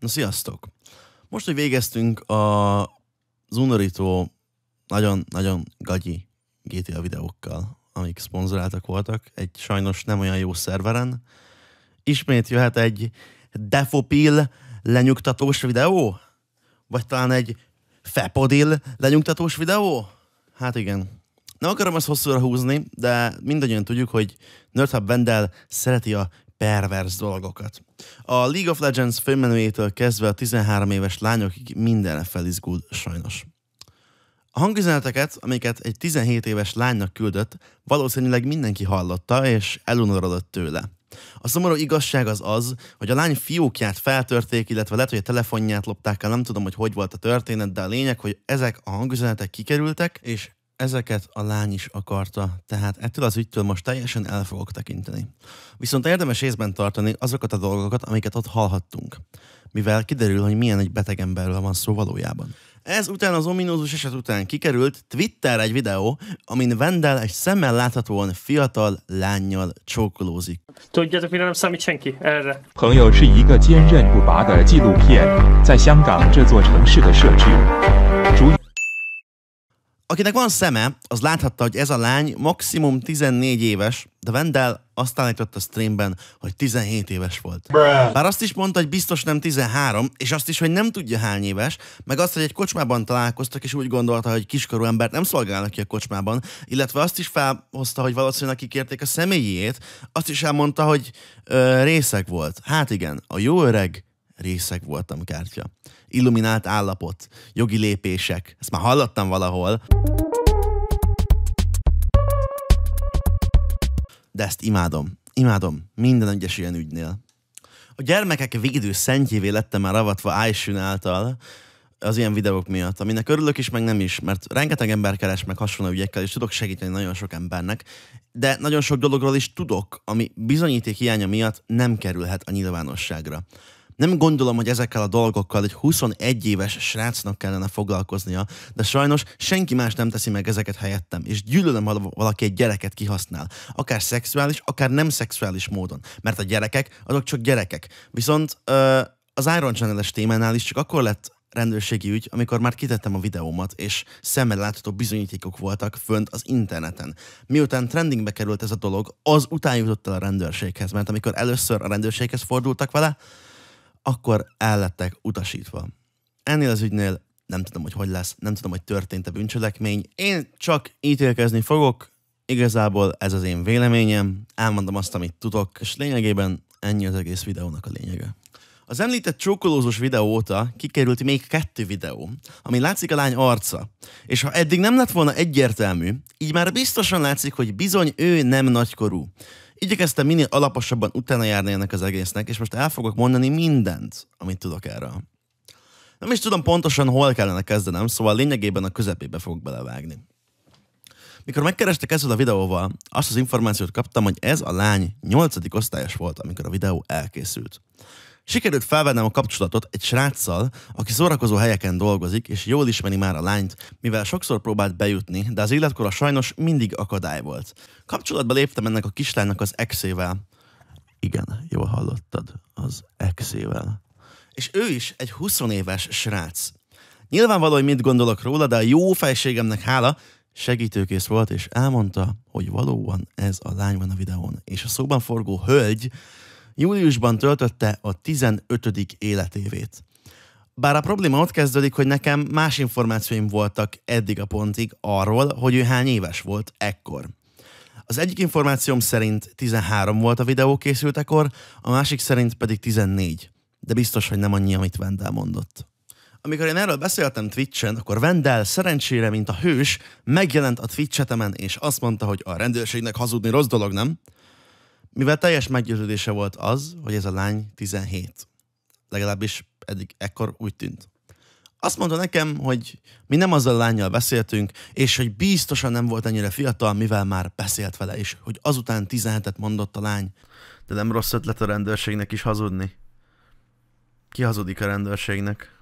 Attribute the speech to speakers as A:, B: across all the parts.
A: Na sziasztok! Most, hogy végeztünk a, az nagyon-nagyon gagyi GTA videókkal, amik szponzoráltak voltak, egy sajnos nem olyan jó szerveren, ismét jöhet egy Defopil lenyugtatós videó? Vagy talán egy Fepodil lenyugtatós videó? Hát igen. Nem akarom ezt hosszúra húzni, de mindannyian tudjuk, hogy Nerdhub Vendel szereti a pervers dolgokat. A League of Legends főmenőjétől kezdve a 13 éves lányokig mindenre felizgul sajnos. A hangüzeneteket, amiket egy 17 éves lánynak küldött, valószínűleg mindenki hallotta és elunorodott tőle. A szomorú igazság az az, hogy a lány fiókját feltörték, illetve lehet, hogy a telefonját lopták el, nem tudom, hogy hogy volt a történet, de a lényeg, hogy ezek a hangüzenetek kikerültek, és Ezeket a lány is akarta, tehát ettől az ügytől most teljesen el fogok tekinteni. Viszont érdemes észben tartani azokat a dolgokat, amiket ott hallhattunk, mivel kiderül, hogy milyen egy beteg emberről van szó valójában. Ez után az ominózus eset után kikerült Twitter egy videó, amin Vendel egy szemmel láthatóan fiatal lányjal csókolózik. Tudjátok, mire nem számít senki? Erre.
B: 朋友是一个坚韧不拔的纪录片，在香港这座城市的社区。
A: Akinek van szeme, az láthatta, hogy ez a lány maximum 14 éves, de Vendel azt állított a streamben, hogy 17 éves volt. Bár azt is mondta, hogy biztos nem 13, és azt is, hogy nem tudja hány éves, meg azt, hogy egy kocsmában találkoztak, és úgy gondolta, hogy kiskorú embert nem szolgálnak ki a kocsmában, illetve azt is felhozta, hogy valószínűleg kikérték a személyét, azt is elmondta, hogy ö, részeg volt. Hát igen, a jó öreg részeg voltam kártya illuminált állapot, jogi lépések. Ezt már hallottam valahol. De ezt imádom. Imádom. Minden egyes ilyen ügynél. A gyermekek védő szentjévé lettem már avatva Aishun által, az ilyen videók miatt, aminek örülök is, meg nem is, mert rengeteg ember keres meg hasonló ügyekkel, és tudok segíteni nagyon sok embernek, de nagyon sok dologról is tudok, ami bizonyíték hiánya miatt nem kerülhet a nyilvánosságra nem gondolom, hogy ezekkel a dolgokkal egy 21 éves srácnak kellene foglalkoznia, de sajnos senki más nem teszi meg ezeket helyettem, és gyűlölöm, ha valaki egy gyereket kihasznál, akár szexuális, akár nem szexuális módon, mert a gyerekek azok csak gyerekek. Viszont ö, az Iron Channel-es témánál is csak akkor lett rendőrségi ügy, amikor már kitettem a videómat, és szemmel látható bizonyítékok voltak fönt az interneten. Miután trendingbe került ez a dolog, az után jutott el a rendőrséghez, mert amikor először a rendőrséghez fordultak vele, akkor el lettek utasítva. Ennél az ügynél nem tudom, hogy hogy lesz, nem tudom, hogy történt-e bűncselekmény. Én csak ítélkezni fogok, igazából ez az én véleményem, elmondom azt, amit tudok, és lényegében ennyi az egész videónak a lényege. Az említett csókolózós videó óta kikerült még kettő videó, ami látszik a lány arca. És ha eddig nem lett volna egyértelmű, így már biztosan látszik, hogy bizony ő nem nagykorú. Igyekeztem minél alaposabban utána járni ennek az egésznek, és most el fogok mondani mindent, amit tudok erről. Nem is tudom pontosan, hol kellene kezdenem, szóval lényegében a közepébe fogok belevágni. Mikor megkerestek ezzel a videóval, azt az információt kaptam, hogy ez a lány 8. osztályos volt, amikor a videó elkészült. Sikerült felvennem a kapcsolatot egy sráccal, aki szórakozó helyeken dolgozik, és jól ismeri már a lányt, mivel sokszor próbált bejutni, de az életkora sajnos mindig akadály volt. Kapcsolatba léptem ennek a kislánynak az exével. Igen, jól hallottad, az exével. És ő is egy 20 éves srác. Nyilvánvaló, hogy mit gondolok róla, de a jó fejségemnek hála segítőkész volt, és elmondta, hogy valóban ez a lány van a videón, és a szóban forgó hölgy Júliusban töltötte a 15. életévét. Bár a probléma ott kezdődik, hogy nekem más információim voltak eddig a pontig arról, hogy ő hány éves volt ekkor. Az egyik információm szerint 13 volt a videó készültekor, a másik szerint pedig 14. De biztos, hogy nem annyi, amit Vendel mondott. Amikor én erről beszéltem Twitch-en, akkor Vendel szerencsére, mint a hős, megjelent a Twitch-etemen, és azt mondta, hogy a rendőrségnek hazudni rossz dolog, nem? Mivel teljes meggyőződése volt az, hogy ez a lány 17. Legalábbis eddig ekkor úgy tűnt. Azt mondta nekem, hogy mi nem azzal a lányjal beszéltünk, és hogy biztosan nem volt ennyire fiatal, mivel már beszélt vele is, hogy azután 17-et mondott a lány. De nem rossz ötlet a rendőrségnek is hazudni. Ki hazudik a rendőrségnek?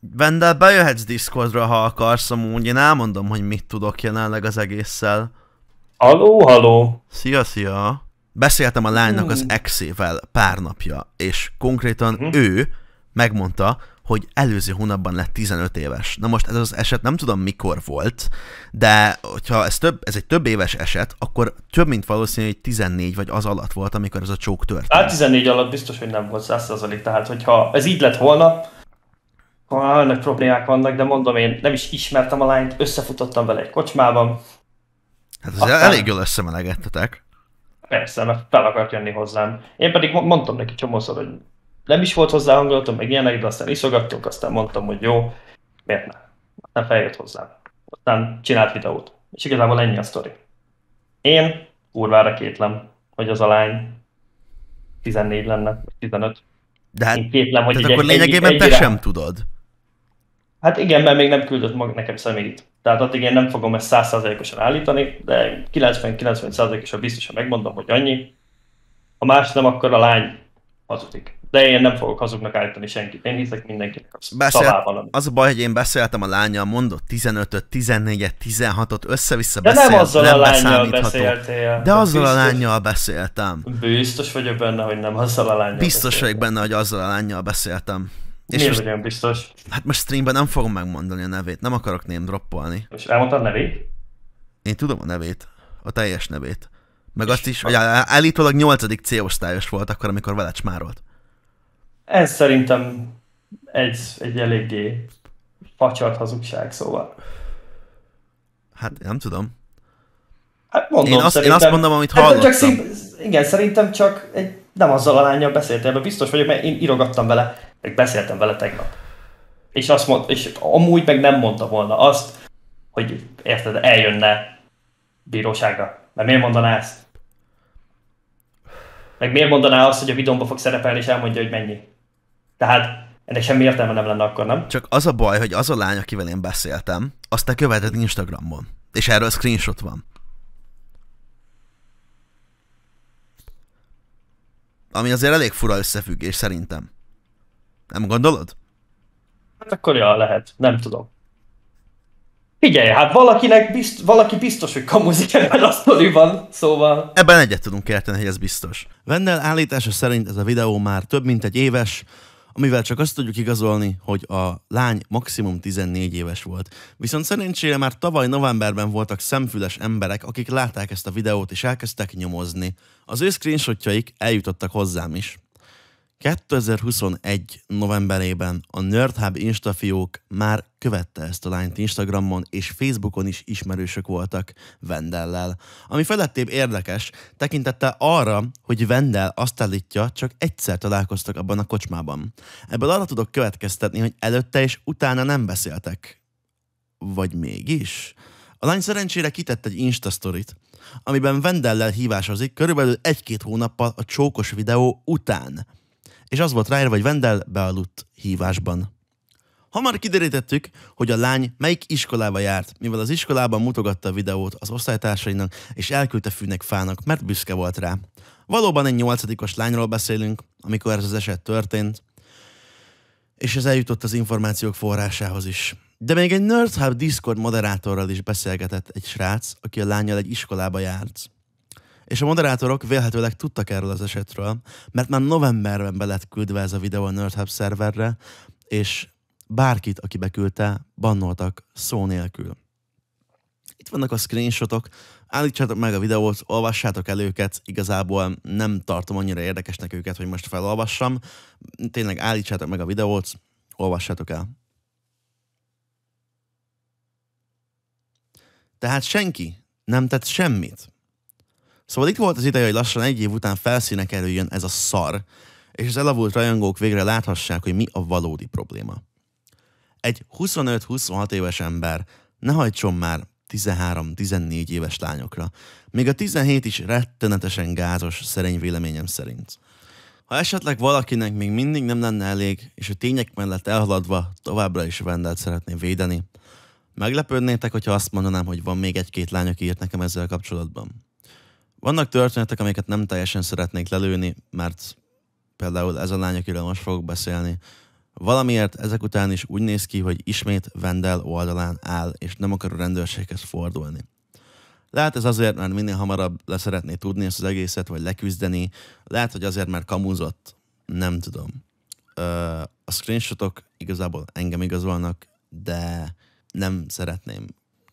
A: Vendel, bejöhetsz Discordra, ha akarsz, amúgy én elmondom, hogy mit tudok jelenleg az egésszel.
B: Aló, haló!
A: Szia, szia! Beszéltem a lánynak az hmm. exével pár napja, és konkrétan uh-huh. ő megmondta, hogy előző hónapban lett 15 éves. Na most ez az eset nem tudom mikor volt, de hogyha ez, több, ez egy több éves eset, akkor több mint valószínű, hogy 14 vagy az alatt volt, amikor ez a csók történt. Hát
B: 14 alatt biztos, hogy nem volt 100%, tehát hogyha ez így lett volna, ha ennek problémák vannak, de mondom én nem is ismertem a lányt, összefutottam vele egy kocsmában. Hát ez Aztán... elég
A: jól összemelegettetek.
B: Persze, mert fel akart jönni hozzám. Én pedig mondtam neki csomószor, hogy nem is volt hozzá hangulatom, meg ilyenek, de aztán iszogattunk, aztán mondtam, hogy jó, miért ne? Aztán feljött hozzám. Aztán csinált videót. És igazából ennyi a sztori. Én kurvára kétlem, hogy az a lány 14 lenne, 15. De hát, Én kétlem, hogy tehát egy, akkor egy, lényegében egy, te sem tudod. Hát igen, mert még nem küldött mag nekem személyt. Tehát addig én nem fogom ezt 100%-osan állítani, de 90-90%-osan biztosan megmondom, hogy annyi. Ha más nem, akkor a lány hazudik. De én nem fogok hazugnak állítani senkit. Én hiszek mindenkinek a Beszél...
A: Az a baj, hogy én beszéltem a lányjal, mondott 15-öt, 14-et, 16-ot, össze-vissza De beszélt, nem azzal nem a lányjal beszéltél. De hát azzal biztos, a lányjal beszéltem.
B: Biztos vagyok benne, hogy nem azzal a lányjal Biztos vagyok
A: benne, hogy azzal a lányjal beszéltem. És Miért most, biztos? Hát most streamben nem fogom megmondani a nevét, nem akarok ném droppolni. És elmondtad a nevét? Én tudom a nevét, a teljes nevét. Meg és azt is, a... hogy állítólag 8. C-osztályos volt akkor, amikor vele csmárolt.
B: Ez szerintem egy, egy eléggé facsart hazugság, szóval.
A: Hát nem tudom. Hát mondom, én azt, én azt mondom, amit hallottam. Hát csak szín...
B: Igen, szerintem csak egy, nem azzal a lányjal beszéltél, ebben biztos vagyok, mert én irogattam vele meg beszéltem vele tegnap. És azt mond, és amúgy meg nem mondta volna azt, hogy érted, eljönne bíróságra. Mert miért mondaná ezt? Meg miért mondaná azt, hogy a videómba fog szerepelni, és elmondja, hogy mennyi? Tehát ennek semmi értelme nem lenne akkor, nem?
A: Csak az a baj, hogy az a lány, akivel én beszéltem, azt te követed Instagramon. És erről screenshot van. Ami azért elég fura összefüggés
B: szerintem. Nem gondolod? Hát akkor ja, lehet. Nem tudom. Figyelj, hát valakinek bizt, valaki biztos, hogy kamuzik ebben a sztoriban, szóval...
A: Ebben egyet tudunk érteni, hogy ez biztos. Vennel állítása szerint ez a videó már több mint egy éves, amivel csak azt tudjuk igazolni, hogy a lány maximum 14 éves volt. Viszont szerencsére már tavaly novemberben voltak szemfüles emberek, akik látták ezt a videót és elkezdtek nyomozni. Az ő screenshotjaik eljutottak hozzám is. 2021. novemberében a Nerdhub fiók már követte ezt a lányt Instagramon és Facebookon is ismerősök voltak Vendellel. Ami felettébb érdekes, tekintettel arra, hogy Vendel azt állítja, csak egyszer találkoztak abban a kocsmában. Ebből arra tudok következtetni, hogy előtte és utána nem beszéltek. Vagy mégis? A lány szerencsére kitett egy Insta sztorit, amiben Vendellel hívásozik körülbelül egy-két hónappal a csókos videó után és az volt ráírva, hogy Vendel bealudt hívásban. Hamar kiderítettük, hogy a lány melyik iskolába járt, mivel az iskolában mutogatta a videót az osztálytársainak, és elküldte fűnek fának, mert büszke volt rá. Valóban egy nyolcadikos lányról beszélünk, amikor ez az eset történt, és ez eljutott az információk forrásához is. De még egy nerd Hub Discord moderátorral is beszélgetett egy srác, aki a lányjal egy iskolába járt. És a moderátorok vélhetőleg tudtak erről az esetről, mert már novemberben be lett küldve ez a videó a NerdHub szerverre, és bárkit, aki beküldte, bannoltak szó nélkül. Itt vannak a screenshotok, állítsátok meg a videót, olvassátok el őket, igazából nem tartom annyira érdekesnek őket, hogy most felolvassam. Tényleg állítsátok meg a videót, olvassátok el. Tehát senki nem tett semmit Szóval itt volt az ideje, hogy lassan egy év után felszíne kerüljön ez a szar, és az elavult rajongók végre láthassák, hogy mi a valódi probléma. Egy 25-26 éves ember ne hajtson már 13-14 éves lányokra. Még a 17 is rettenetesen gázos, szerény véleményem szerint. Ha esetleg valakinek még mindig nem lenne elég, és a tények mellett elhaladva továbbra is vendelt szeretné védeni, meglepődnétek, hogyha azt mondanám, hogy van még egy-két lány, aki írt nekem ezzel kapcsolatban. Vannak történetek, amiket nem teljesen szeretnék lelőni, mert például ez a lány, akiről most fogok beszélni, valamiért ezek után is úgy néz ki, hogy ismét Vendel oldalán áll, és nem akar a rendőrséghez fordulni. Lehet ez azért, mert minél hamarabb leszeretné tudni ezt az egészet, vagy leküzdeni. Lehet, hogy azért, mert kamuzott. Nem tudom. A screenshotok igazából engem igazolnak, de nem szeretném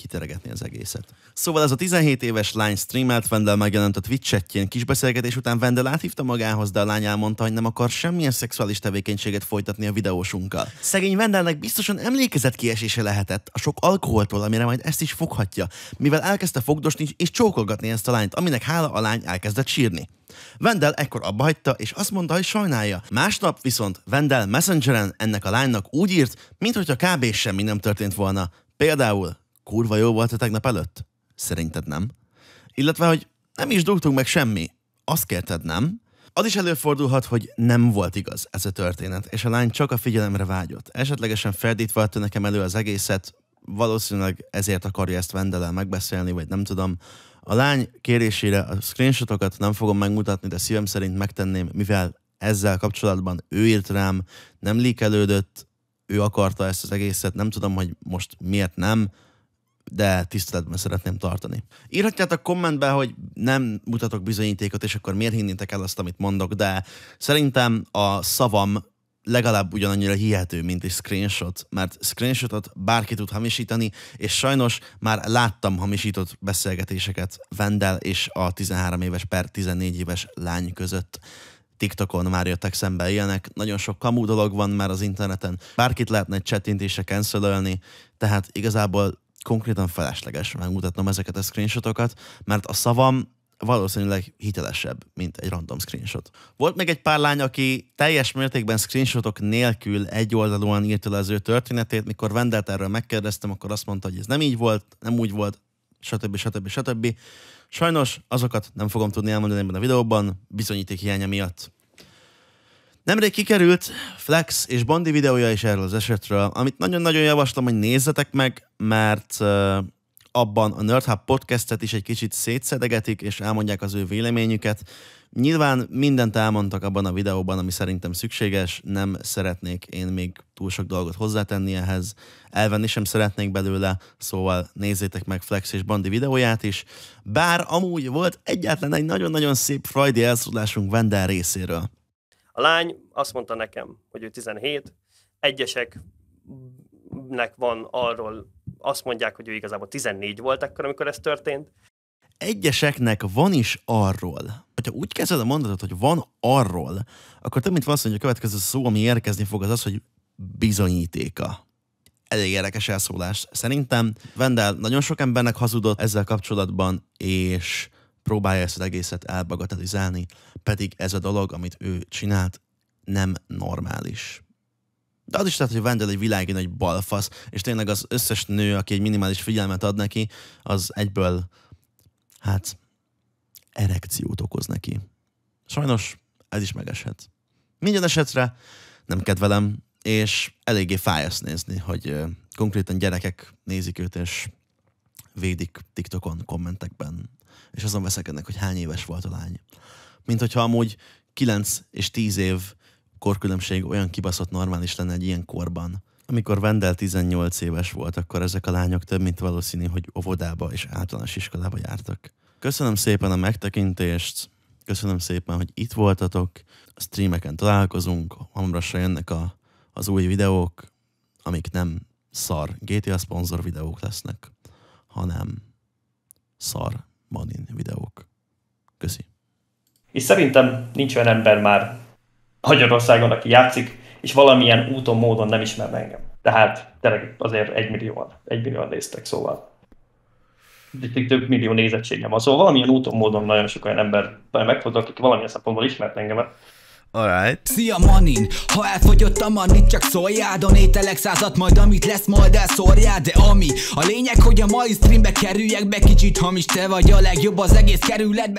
A: kiteregetni az egészet. Szóval ez a 17 éves lány streamelt Vendel megjelent a Twitch Kis beszélgetés után Vendel áthívta magához, de a lány elmondta, hogy nem akar semmilyen szexuális tevékenységet folytatni a videósunkkal. Szegény Vendelnek biztosan emlékezett kiesése lehetett a sok alkoholtól, amire majd ezt is foghatja, mivel elkezdte fogdosni és csókolgatni ezt a lányt, aminek hála a lány elkezdett sírni. Vendel ekkor abba hagyta, és azt mondta, hogy sajnálja. Másnap viszont Vendel Messengeren ennek a lánynak úgy írt, mintha kb. semmi nem történt volna. Például kurva jó volt a tegnap előtt? Szerinted nem. Illetve, hogy nem is dugtunk meg semmi. Azt kérted, nem? Az is előfordulhat, hogy nem volt igaz ez a történet, és a lány csak a figyelemre vágyott. Esetlegesen ferdítve adta nekem elő az egészet, valószínűleg ezért akarja ezt Vendelel megbeszélni, vagy nem tudom. A lány kérésére a screenshotokat nem fogom megmutatni, de szívem szerint megtenném, mivel ezzel kapcsolatban ő írt rám, nem líkelődött, ő akarta ezt az egészet, nem tudom, hogy most miért nem, de tiszteletben szeretném tartani. Írhatjátok kommentbe, hogy nem mutatok bizonyítékot, és akkor miért hinnétek el azt, amit mondok, de szerintem a szavam legalább ugyanannyira hihető, mint egy screenshot, mert screenshotot bárki tud hamisítani, és sajnos már láttam hamisított beszélgetéseket Vendel és a 13 éves per 14 éves lány között. TikTokon már jöttek szembe ilyenek, nagyon sok kamú dolog van már az interneten, bárkit lehetne egy csettintésre cancelölni, tehát igazából konkrétan felesleges megmutatnom ezeket a screenshotokat, mert a szavam valószínűleg hitelesebb, mint egy random screenshot. Volt még egy pár lány, aki teljes mértékben screenshotok nélkül egyoldalúan írta le az ő történetét, mikor Vendelt erről megkérdeztem, akkor azt mondta, hogy ez nem így volt, nem úgy volt, stb. stb. stb. Sajnos azokat nem fogom tudni elmondani ebben a videóban, bizonyíték hiánya miatt. Nemrég kikerült Flex és Bondi videója is erről az esetről, amit nagyon-nagyon javaslom, hogy nézzetek meg, mert uh, abban a NerdHub podcastet is egy kicsit szétszedegetik, és elmondják az ő véleményüket. Nyilván mindent elmondtak abban a videóban, ami szerintem szükséges, nem szeretnék én még túl sok dolgot hozzátenni ehhez, elvenni sem szeretnék belőle, szóval nézzétek meg Flex és Bandi videóját is. Bár amúgy volt egyáltalán egy nagyon-nagyon szép Friday elszólásunk Vendel részéről.
B: A lány azt mondta nekem, hogy ő 17, egyeseknek van arról, azt mondják, hogy ő igazából 14 volt akkor, amikor ez történt.
A: Egyeseknek van is arról, hogyha úgy kezded a mondatot, hogy van arról, akkor több mint valószínű, hogy a következő szó, ami érkezni fog, az az, hogy bizonyítéka elég érdekes elszólás. Szerintem Vendel nagyon sok embernek hazudott ezzel kapcsolatban, és próbálja ezt az egészet elbagatelizálni, pedig ez a dolog, amit ő csinált, nem normális. De az is lehet, hogy Wendell egy világi nagy balfasz, és tényleg az összes nő, aki egy minimális figyelmet ad neki, az egyből, hát, erekciót okoz neki. Sajnos ez is megeshet. Minden esetre nem kedvelem, és eléggé fáj nézni, hogy konkrétan gyerekek nézik őt, és védik TikTokon, kommentekben, és azon veszekednek, hogy hány éves volt a lány. Mint hogyha amúgy 9 és 10 év korkülönbség olyan kibaszott normális lenne egy ilyen korban. Amikor Vendel 18 éves volt, akkor ezek a lányok több mint valószínű, hogy óvodába és általános iskolába jártak. Köszönöm szépen a megtekintést, köszönöm szépen, hogy itt voltatok, a streameken találkozunk, hamarosan jönnek a, az új videók, amik nem szar GTA szponzor videók lesznek hanem szar
B: manin videók. Köszi. És szerintem nincs olyan ember már Magyarországon, aki játszik, és valamilyen úton, módon nem ismer engem. Tehát tényleg azért egy egy millióan néztek, szóval több millió nézettségem van. Szóval valamilyen úton, módon nagyon sok olyan ember megfogott, akik valamilyen szempontból ismert engem, Alright. Szia Manin,
A: ha elfogyott a manit, csak szóljál, donételek százat, majd amit lesz, majd elszórjál, de
B: ami a lényeg, hogy a mai streambe kerüljek be, kicsit hamis te vagy a legjobb az egész kerületbe.